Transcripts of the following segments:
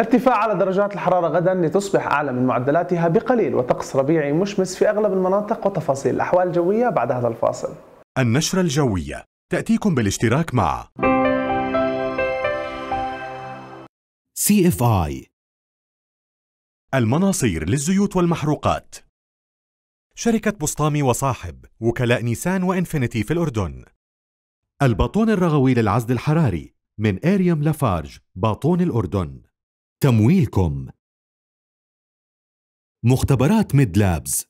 ارتفاع على درجات الحرارة غدا لتصبح أعلى من معدلاتها بقليل وطقس ربيعي مشمس في أغلب المناطق وتفاصيل الأحوال الجوية بعد هذا الفاصل النشرة الجوية تأتيكم بالاشتراك مع CFI المناصير للزيوت والمحروقات شركة بسطامي وصاحب وكلاء نيسان وإنفينيتي في الأردن الباطون الرغوي للعزل الحراري من إيريوم لافارج باطون الأردن تمويلكم مختبرات ميد لابز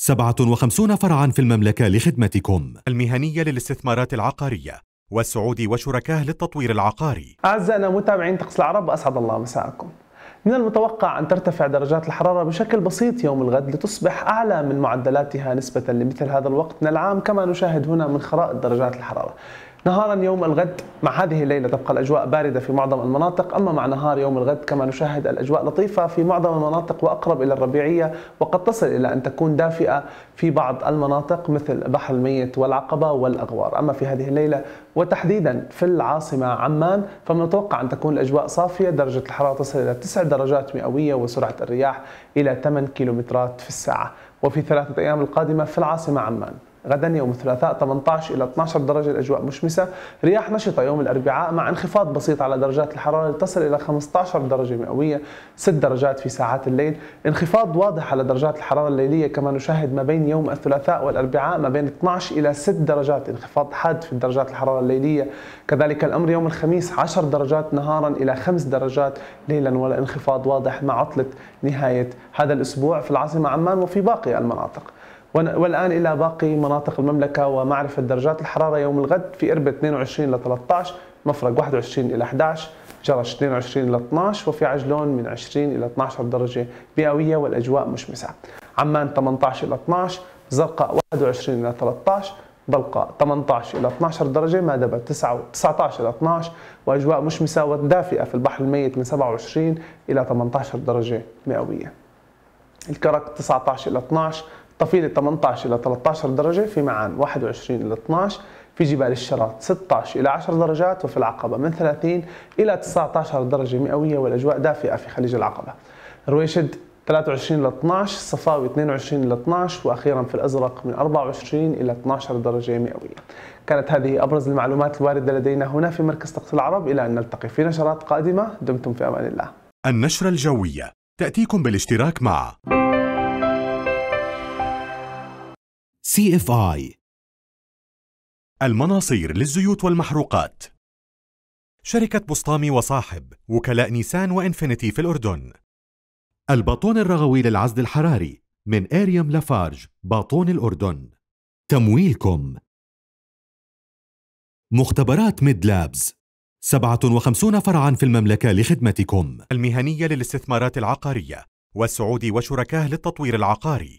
57 فرعا في المملكة لخدمتكم المهنية للاستثمارات العقارية والسعودي وشركاه للتطوير العقاري أعزائنا متابعين طقس العرب أسعد الله مساءكم من المتوقع أن ترتفع درجات الحرارة بشكل بسيط يوم الغد لتصبح أعلى من معدلاتها نسبة لمثل هذا الوقت من العام كما نشاهد هنا من خرائط درجات الحرارة نهارا يوم الغد مع هذه الليلة تبقى الأجواء باردة في معظم المناطق أما مع نهار يوم الغد كما نشاهد الأجواء لطيفة في معظم المناطق وأقرب إلى الربيعية وقد تصل إلى أن تكون دافئة في بعض المناطق مثل بحر الميت والعقبة والأغوار أما في هذه الليلة وتحديدا في العاصمة عمان فمتوقع أن تكون الأجواء صافية درجة الحرارة تصل إلى 9 درجات مئوية وسرعة الرياح إلى 8 كيلومترات في الساعة وفي ثلاثة أيام القادمة في العاصمة عمان غدا يوم الثلاثاء 18 إلى 12 درجة الأجواء مشمسة رياح نشطة يوم الأربعاء مع انخفاض بسيط على درجات الحرارة لتصل إلى 15 درجة مئوية 6 درجات في ساعات الليل انخفاض واضح على درجات الحرارة الليلية كما نشاهد ما بين يوم الثلاثاء والأربعاء ما بين 12 إلى 6 درجات انخفاض حاد في درجات الحرارة الليلية كذلك الأمر يوم الخميس 10 درجات نهارا إلى 5 درجات ليلا والانخفاض واضح مع عطلة نهاية هذا الأسبوع في العاصمة عمان وفي باقي المناطق والآن إلى باقي مناطق المملكة ومعرفة درجات الحرارة يوم الغد في إربد 22 إلى 13 مفرق 21 إلى 11 جرش 22 إلى 12 وفي عجلون من 20 إلى 12 درجة مئوية والأجواء مشمسة عمان 18 إلى 12 زرقاء 21 إلى 13 بلقاء 18 إلى 12 درجة مادبة 19 إلى 12 وأجواء مشمسة ودافئة في البحر الميت من 27 إلى 18 درجة مئوية الكرك 19 إلى 12 طفيلة 18 إلى 13 درجة في معان 21 إلى 12 في جبال الشرات 16 إلى 10 درجات وفي العقبة من 30 إلى 19 درجة مئوية والأجواء دافئة في خليج العقبة رويشد 23 إلى 12 الصفاوي 22 إلى 12 وأخيرا في الأزرق من 24 إلى 12 درجة مئوية كانت هذه أبرز المعلومات الواردة لدينا هنا في مركز طقس العرب إلى أن نلتقي في نشرات قادمة دمتم في أمان الله النشرة الجوية تأتيكم بالاشتراك مع CFI المناصير للزيوت والمحروقات شركة بسطامي وصاحب وكلاء نيسان وإنفينيتي في الأردن الباطون الرغوي للعزل الحراري من إيريام لافارج باطون الأردن تمويلكم مختبرات ميد لابز 57 فرعا في المملكة لخدمتكم المهنية للاستثمارات العقارية والسعودي وشركاه للتطوير العقاري